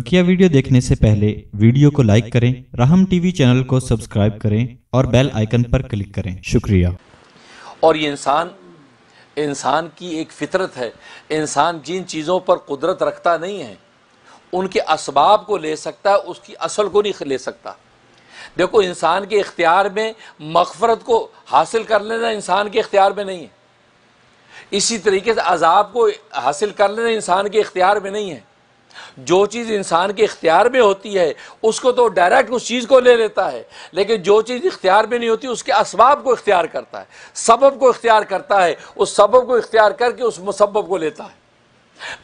बकिया वीडियो देखने से पहले वीडियो को लाइक करें राहम टीवी चैनल को सब्सक्राइब करें और बेल आइकन पर क्लिक करें शुक्रिया और ये इंसान इंसान की एक फितरत है इंसान जिन चीज़ों पर कुदरत रखता नहीं है उनके असबाब को ले सकता है उसकी असल को नहीं ले सकता देखो इंसान के इख्तियार में मकफरत को हासिल कर लेना इंसान के इख्तियार में नहीं है इसी तरीके से अजाब को हासिल कर लेना इंसान के इख्तियार में नहीं है जो चीज़ इंसान के इख्तियार में होती है उसको तो डायरेक्ट उस चीज़ को ले लेता है लेकिन जो चीज़ इख्तियार में नहीं होती उसके इसबाब को इख्तियार करता है सबब को इख्तियार करता है उस सबब को इख्तियार करके उस मुसबब को लेता है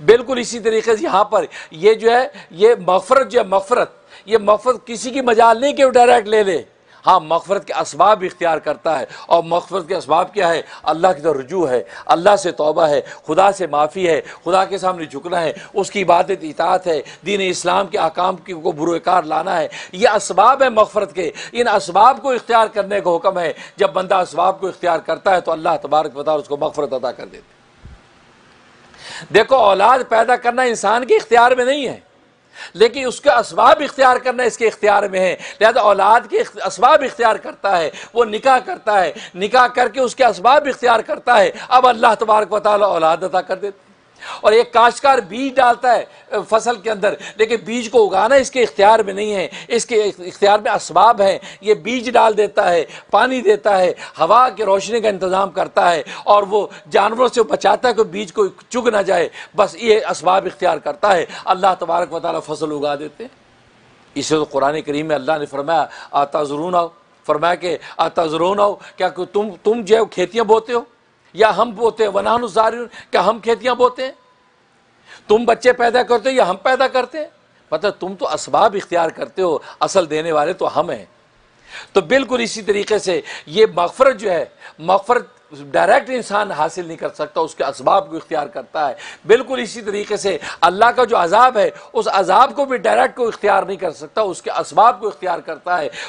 बिल्कुल इसी तरीके से यहाँ पर ये जो है ये मफरत जो है मफरत ये मफरत किसी की मजाल नहीं कि वो डायरेक्ट ले ले हाँ मफफरत के इसबाब इख्तियार करता है और मफफ़रत के इसबाब क्या है अल्लाह की तो रजू है अल्लाह से तोबा है खुदा से माफ़ी है खुदा के सामने झुकना है उसकी इबादत इतात है दीन इस्लाम के अकाम को बुरकार लाना है ये इसबाब है मफफ़रत के इन इसबाब को इख्तियार करने का हुक्म है जब बंदा इसबाब को इख्तियार करता है तो अल्लाह तबारक बतार उसको मफफरत अदा कर देते देखो औलाद पैदा करना इंसान के इख्तियार में नहीं है लेकिन उसका इसबाब इख्तियार करना इसके इख्तियार में है लिहाजा औलाद के इसबाब इख्तियार करता है वो निकाह करता है निकाह करके उसके इसबाब इख्तियार करता है अब अल्लाह तबारक वाली औलाद अदा कर देते और एक काश्तकार बीज डालता है फसल के अंदर लेकिन बीज को उगाना इसके इख्तियार में नहीं है इसके इख्तियार में इसबाब हैं ये बीज डाल देता है पानी देता है हवा की रोशनी का इंतज़ाम करता है और वो जानवरों से बचाता है कि बीज को चुग ना जाए बस ये इसबाब इख्तियार करता है अल्लाह तबारक वाली फसल उगा देते हैं इसे तो कुरान करीम में अल्लाह ने फरमाया आता ज़रून आओ फरमाया कि आता ज़रून आओ क्या तुम तुम जो खेतियाँ बोते हो या हम बोते हैं वना अनुसार क्या हम खेतियां बोते हैं तुम बच्चे पैदा करते हो या हम पैदा करते हैं मतलब तुम तो इसबाब इख्तियार करते हो असल देने वाले तो हम हैं तो बिल्कुल इसी तरीके से ये मफफरत जो है मफफरत डायरेक्ट इंसान हासिल नहीं कर सकता उसके इसबाब को इख्तियार करता है बिल्कुल इसी तरीके से अल्लाह का जो अजाब है उस अजाब को भी डायरेक्ट को इख्तियार नहीं कर सकता उसके इसबाब को इख्तियार करता है